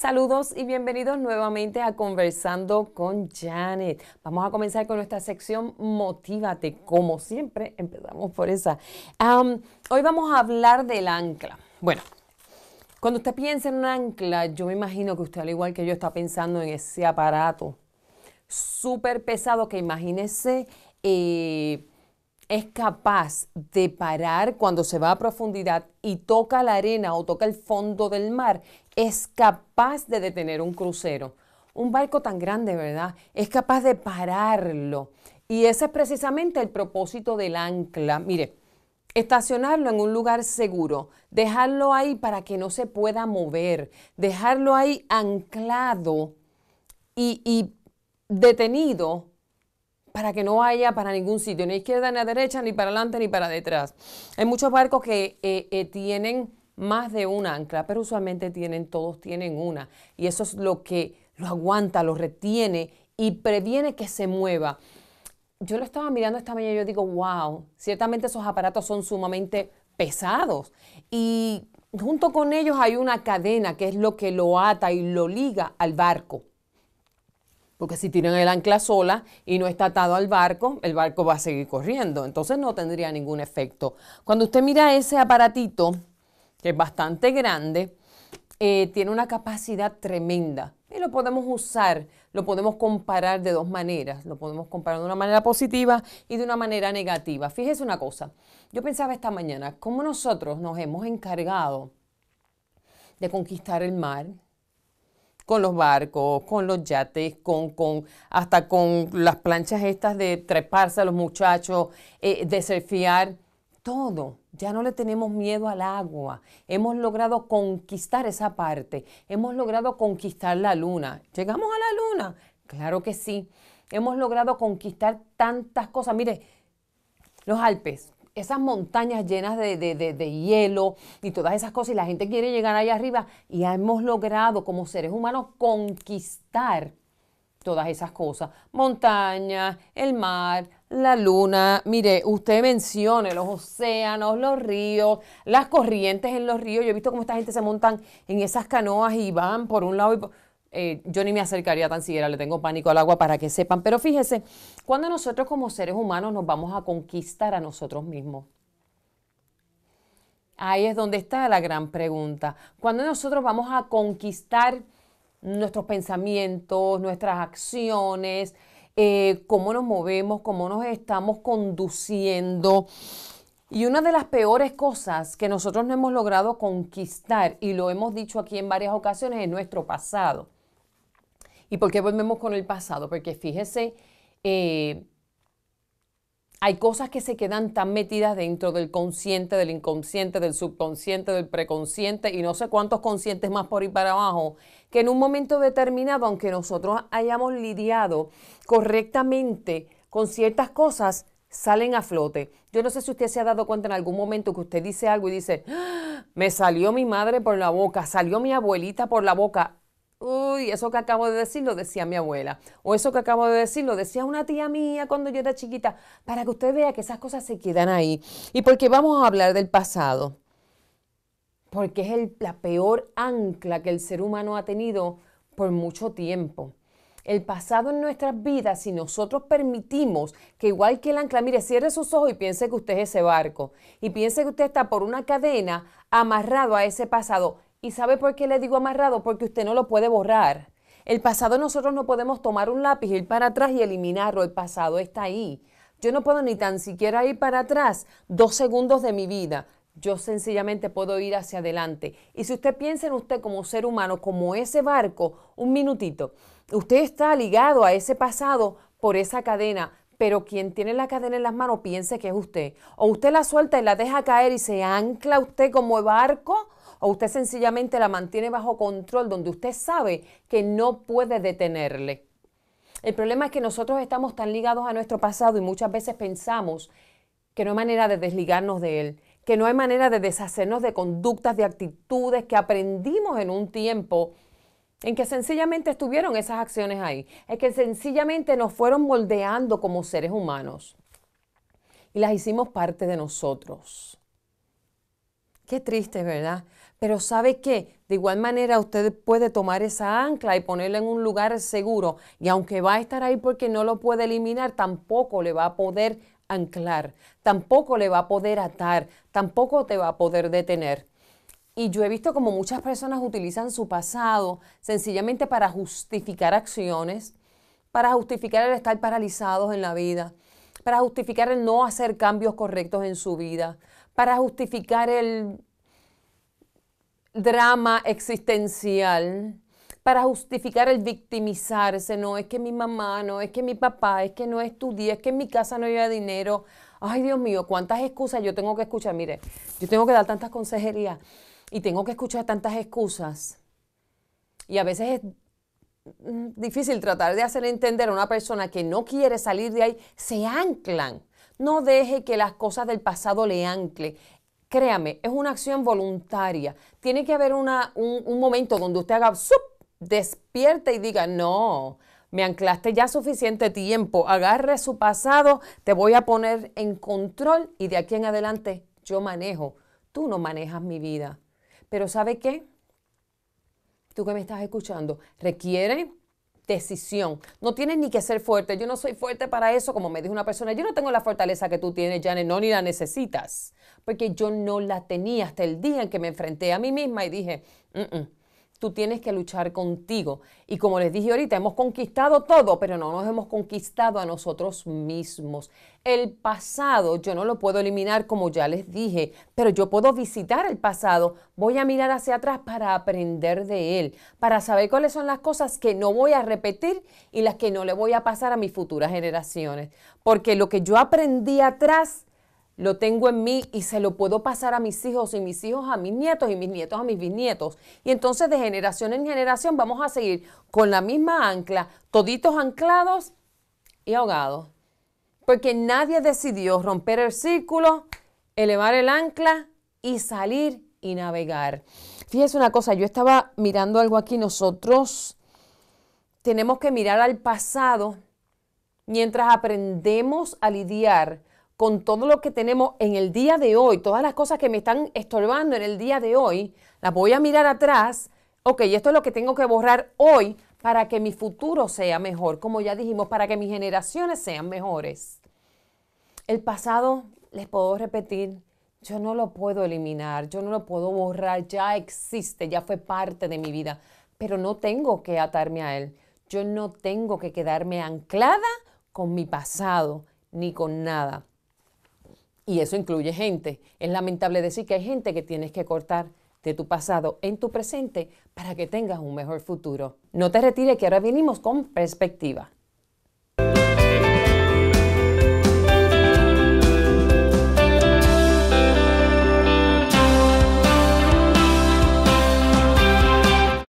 Saludos y bienvenidos nuevamente a Conversando con Janet. Vamos a comenzar con nuestra sección Motívate. Como siempre, empezamos por esa. hoy vamos a hablar del ancla. Bueno, cuando usted piensa en un ancla, yo me imagino que usted, al igual que yo, está pensando en ese aparato súper pesado que imagínese. Eh, es capaz de parar cuando se va a profundidad y toca la arena o toca el fondo del mar, es capaz de detener un crucero. Un barco tan grande, ¿verdad? Es capaz de pararlo. Y ese es precisamente el propósito del ancla. Mire, estacionarlo en un lugar seguro, dejarlo ahí para que no se pueda mover, dejarlo ahí anclado y, y detenido para que no haya para ningún sitio, ni a izquierda, ni a derecha, ni para adelante, ni para detrás. Hay muchos barcos que eh, eh, tienen más de una ancla, pero usualmente tienen, todos tienen una. Y eso es lo que lo aguanta, lo retiene y previene que se mueva. Yo lo estaba mirando esta mañana y yo digo, wow, ciertamente esos aparatos son sumamente pesados. Y junto con ellos hay una cadena que es lo que lo ata y lo liga al barco. Porque si tiran el ancla sola y no está atado al barco, el barco va a seguir corriendo. Entonces no tendría ningún efecto. Cuando usted mira ese aparatito, que es bastante grande, eh, tiene una capacidad tremenda. Y lo podemos usar, lo podemos comparar de dos maneras. Lo podemos comparar de una manera positiva y de una manera negativa. Fíjese una cosa, yo pensaba esta mañana, cómo nosotros nos hemos encargado de conquistar el mar, con los barcos, con los yates, con, con hasta con las planchas estas de treparse a los muchachos, eh, de surfear, todo. Ya no le tenemos miedo al agua. Hemos logrado conquistar esa parte. Hemos logrado conquistar la luna. ¿Llegamos a la luna? Claro que sí. Hemos logrado conquistar tantas cosas. Mire, los Alpes, esas montañas llenas de, hielo y todas esas cosas y la gente quiere llegar allá arriba y hemos logrado como seres humanos conquistar todas esas cosas. Montañas, el mar, la luna, mire, usted menciona los océanos, los ríos, las corrientes en los ríos. Yo he visto cómo esta gente se montan en esas canoas y van por un lado y por eh, yo ni me acercaría tan siquiera, le tengo pánico al agua para que sepan. Pero fíjese, cuando nosotros como seres humanos nos vamos a conquistar a nosotros mismos. Ahí es donde está la gran pregunta. ¿Cuándo nosotros vamos a conquistar nuestros pensamientos, nuestras acciones, eh, cómo nos movemos, cómo nos estamos conduciendo. Y una de las peores cosas que nosotros no hemos logrado conquistar, y lo hemos dicho aquí en varias ocasiones, es nuestro pasado. ¿Y por qué volvemos con el pasado? Porque fíjese, eh, hay cosas que se quedan tan metidas dentro del consciente, del inconsciente, del subconsciente, del preconsciente y no sé cuántos conscientes más por ir para abajo, que en un momento determinado, aunque nosotros hayamos lidiado correctamente con ciertas cosas, salen a flote. Yo no sé si usted se ha dado cuenta en algún momento que usted dice algo y dice, ¡Ah! me salió mi madre por la boca, salió mi abuelita por la boca. Uy, eso que acabo de decir lo decía mi abuela. O eso que acabo de decir lo decía una tía mía cuando yo era chiquita. Para que usted vea que esas cosas se quedan ahí. Y porque vamos a hablar del pasado. Porque es la peor ancla que el ser humano ha tenido por mucho tiempo el pasado en nuestras vidas si nosotros permitimos que igual que el ancla, mire, cierre sus ojos y piense que usted es ese barco y piense que usted está por una cadena amarrado a ese pasado. ¿Y sabe por qué le digo amarrado? Porque usted no lo puede borrar. El pasado nosotros no podemos tomar un lápiz, ir para atrás y eliminarlo. El pasado está ahí. Yo no puedo ni tan siquiera ir para atrás dos segundos de mi vida. Yo sencillamente puedo ir hacia adelante. Y si usted piensa en usted como ser humano, como ese barco, un minutito, usted está ligado a ese pasado por esa cadena, pero quien tiene la cadena en las manos piense que es usted. O usted la suelta y la deja caer y se ancla usted como barco o usted sencillamente la mantiene bajo control donde usted sabe que no puede detenerle. El problema es que nosotros estamos tan ligados a nuestro pasado y muchas veces pensamos que no hay manera de desligarnos de él, que no hay manera de deshacernos de conductas, de actitudes que aprendimos en un tiempo en que sencillamente estuvieron esas acciones ahí, es que sencillamente nos fueron moldeando como seres humanos y las hicimos parte de nosotros. Qué triste, ¿verdad? Pero ¿sabe qué? De igual manera usted puede tomar esa ancla y ponerla en un lugar seguro. Y aunque va a estar ahí porque no lo puede eliminar, tampoco le va a poder anclar, tampoco le va a poder atar, tampoco te va a poder detener. Y yo he visto como muchas personas utilizan su pasado sencillamente para justificar acciones, para justificar el estar paralizados en la vida, para justificar el no hacer cambios correctos en su vida, para justificar el drama existencial para justificar el victimizarse. No, es que mi mamá, no, es que mi papá, es que no estudié, es que en mi casa no había dinero. Ay, Dios mío, cuántas excusas yo tengo que escuchar. Mire, yo tengo que dar tantas consejerías y tengo que escuchar tantas excusas. Y a veces es mm, difícil tratar de hacer entender a una persona que no quiere salir de ahí, se anclan. No deje que las cosas del pasado le ancle. Créame, es una acción voluntaria. Tiene que haber un, un, momento donde usted haga, ¡sup! despierte y diga, no, me anclaste ya suficiente tiempo, agarre su pasado, te voy a poner en control y de aquí en adelante yo manejo. Tú no manejas mi vida. Pero ¿sabe qué? Tú que me estás escuchando, requiere decisión. No tienes ni que ser fuerte. Yo no soy fuerte para eso, como me dijo una persona. Yo no tengo la fortaleza que tú tienes, Janet, no ni la necesitas. Porque yo no la tenía hasta el día en que me enfrenté a mí misma y dije, mm, mm, tú tienes que luchar contigo. Y como les dije ahorita, hemos conquistado todo, pero no nos hemos conquistado a nosotros mismos. El pasado yo no lo puedo eliminar como ya les dije, pero yo puedo visitar el pasado. Voy a mirar hacia atrás para aprender de él, para saber cuáles son las cosas que no voy a repetir y las que no le voy a pasar a mis futuras generaciones. Porque lo que yo aprendí atrás lo tengo en mí y se lo puedo pasar a mis hijos y mis hijos a mis nietos y mis nietos a mis bisnietos. Y entonces de generación en generación vamos a seguir con la misma ancla, toditos anclados y ahogados. Porque nadie decidió romper el círculo, elevar el ancla y salir y navegar. Fíjese una cosa, yo estaba mirando algo aquí, nosotros tenemos que mirar al pasado mientras aprendemos a lidiar con todo lo que tenemos en el día de hoy, todas las cosas que me están estorbando en el día de hoy, las voy a mirar atrás. Ok, esto es lo que tengo que borrar hoy para que mi futuro sea mejor, como ya dijimos, para que mis generaciones sean mejores. El pasado, les puedo repetir, yo no lo puedo eliminar, yo no lo puedo borrar, ya existe, ya fue parte de mi vida, pero no tengo que atarme a él. Yo no tengo que quedarme anclada con mi pasado ni con nada. Y eso incluye gente. Es lamentable decir que hay gente que tienes que cortar de tu pasado en tu presente para que tengas un mejor futuro. No te retires que ahora venimos con perspectiva.